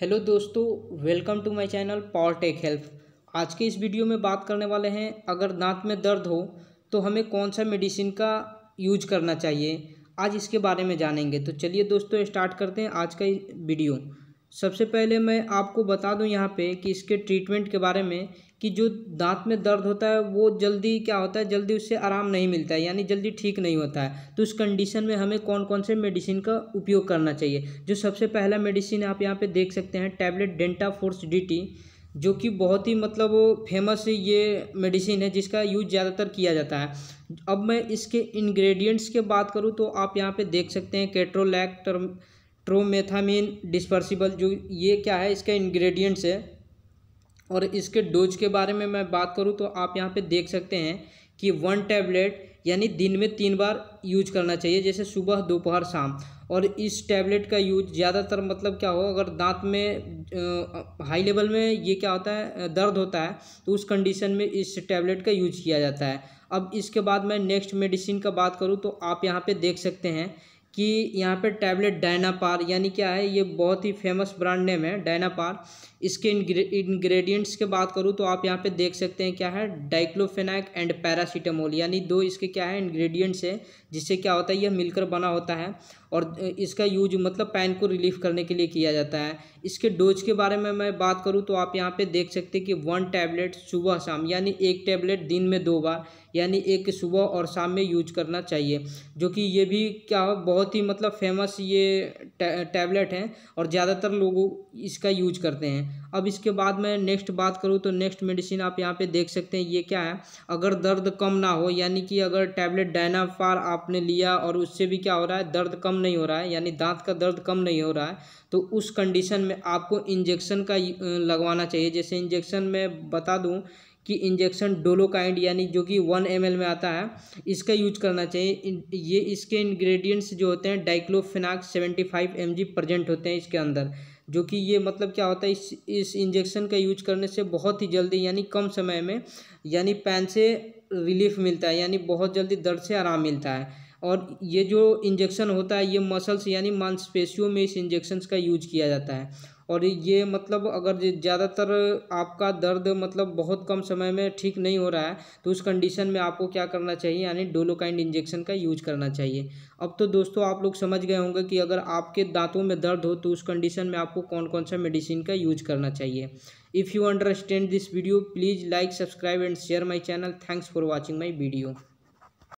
hello दोस्तों welcome to my channel power tech help आज के इस वीडियो में बात करने वाले हैं अगर दांत में दर्द हो तो हमें कौन सा मेडिसिन का यूज करना चाहिए आज इसके बारे में जानेंगे तो चलिए दोस्तों स्टार्ट करते हैं आज का वीडियो सबसे पहले मैं आपको बता दूं यहाँ पे कि इसके ट्रीटमेंट के बारे में कि जो दांत में दर्द होता है वो जल्दी क्या होता है जल्दी उससे आराम नहीं मिलता है यानी जल्दी ठीक नहीं होता है तो उस कंडीशन में हमें कौन कौन से मेडिसिन का उपयोग करना चाहिए जो सबसे पहला मेडिसिन आप यहाँ पे देख सकते हैं टैबलेट डेंटा फोर्स डी जो कि बहुत ही मतलब फेमस ये मेडिसिन है जिसका यूज ज़्यादातर किया जाता है अब मैं इसके इंग्रेडिएंट्स के बात करूँ तो आप यहाँ पे देख सकते हैं केट्रोलैक टर्म ट्रोमेथामिन डिस्पर्सिबल जो ये क्या है इसका इंग्रेडिएंट्स है और इसके डोज के बारे में मैं बात करूँ तो आप यहाँ पे देख सकते हैं कि वन टैबलेट यानी दिन में तीन बार यूज करना चाहिए जैसे सुबह दोपहर शाम और इस टैबलेट का यूज ज़्यादातर मतलब क्या हो अगर दांत में हाई लेवल में ये क्या होता है दर्द होता है तो उस कंडीशन में इस टैबलेट का यूज किया जाता है अब इसके बाद मैं नेक्स्ट मेडिसिन का बात करूँ तो आप यहाँ पर देख सकते हैं कि यहाँ पे टैबलेट डायनापार यानी क्या है ये बहुत ही फेमस ब्रांड नेम है डायनापार इसके इंग्रेडिएंट्स के बात करूँ तो आप यहाँ पे देख सकते हैं क्या है डाइक्लोफेनाक एंड पैरासीटामोल यानी दो इसके क्या है इंग्रेडिएंट्स है जिससे क्या होता है यह मिलकर बना होता है और इसका यूज मतलब पैन को रिलीफ करने के लिए किया जाता है इसके डोज के बारे में मैं बात करूँ तो आप यहाँ पर देख सकते हैं कि वन टैबलेट सुबह शाम यानी एक टैबलेट दिन में दो बार यानी एक सुबह और शाम में यूज करना चाहिए जो कि ये भी क्या बहुत ही मतलब फेमस ये टैबलेट है और ज़्यादातर लोग इसका यूज करते हैं अब इसके बाद मैं नेक्स्ट बात करूँ तो नेक्स्ट मेडिसिन आप यहाँ पे देख सकते हैं ये क्या है अगर दर्द कम ना हो यानी कि अगर टैबलेट डायनाफार आपने लिया और उससे भी क्या हो रहा है दर्द कम नहीं हो रहा है यानी दांत का दर्द कम नहीं हो रहा है तो उस कंडीशन में आपको इंजेक्शन का लगवाना चाहिए जैसे इंजेक्शन में बता दूँ कि इंजेक्शन डोलोकाइंड यानी जो कि वन एम में आता है इसका यूज करना चाहिए ये इसके इंग्रेडिएंट्स जो होते हैं diclofenac seventy five M present होते हैं इसके अंदर जो कि ये मतलब क्या होता है इस इस इंजेक्शन का यूज करने से बहुत ही जल्दी यानी कम समय में यानी पैन से रिलीफ मिलता है यानी बहुत जल्दी दर्द से आराम मिलता है और ये जो इंजेक्शन होता है ये मसल्स यानी मांसपेशियों में इस इंजेक्शन का यूज किया जाता है और ये मतलब अगर ज़्यादातर आपका दर्द मतलब बहुत कम समय में ठीक नहीं हो रहा है तो उस कंडीशन में आपको क्या करना चाहिए यानी डोलोकाइंड इंजेक्शन का यूज करना चाहिए अब तो दोस्तों आप लोग समझ गए होंगे कि अगर आपके दांतों में दर्द हो तो उस कंडीशन में आपको कौन कौन सा मेडिसिन का यूज करना चाहिए if you understand this video please like subscribe and share my channel thanks for watching my video